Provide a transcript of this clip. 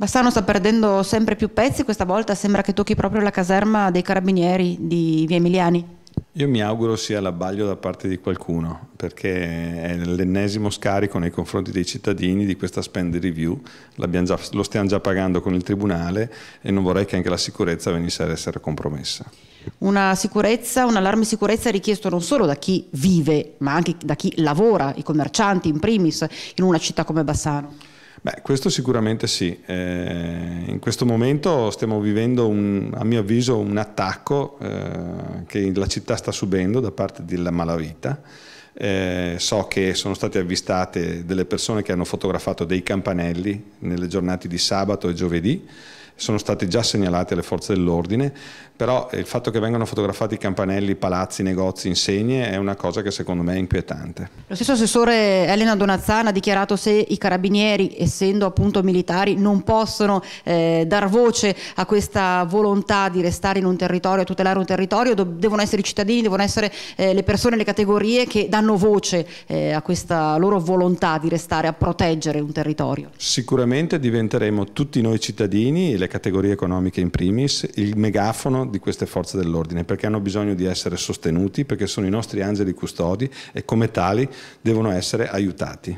Bassano sta perdendo sempre più pezzi, questa volta sembra che tocchi proprio la caserma dei carabinieri di Via Emiliani. Io mi auguro sia l'abbaglio da parte di qualcuno, perché è l'ennesimo scarico nei confronti dei cittadini di questa spend review, già, lo stiamo già pagando con il Tribunale e non vorrei che anche la sicurezza venisse ad essere compromessa. Una sicurezza, un allarme sicurezza richiesto non solo da chi vive, ma anche da chi lavora, i commercianti in primis, in una città come Bassano. Beh, questo sicuramente sì. Eh, in questo momento stiamo vivendo, un, a mio avviso, un attacco eh, che la città sta subendo da parte della malavita. Eh, so che sono state avvistate delle persone che hanno fotografato dei campanelli nelle giornate di sabato e giovedì sono stati già segnalati alle forze dell'ordine, però il fatto che vengano fotografati campanelli, palazzi, negozi, insegne è una cosa che secondo me è inquietante. Lo stesso assessore Elena Donazzana ha dichiarato se i carabinieri, essendo appunto militari, non possono eh, dar voce a questa volontà di restare in un territorio, a tutelare un territorio, devono essere i cittadini, devono essere eh, le persone, le categorie che danno voce eh, a questa loro volontà di restare a proteggere un territorio. Sicuramente diventeremo tutti noi cittadini, le categorie economiche in primis, il megafono di queste forze dell'ordine, perché hanno bisogno di essere sostenuti, perché sono i nostri angeli custodi e come tali devono essere aiutati.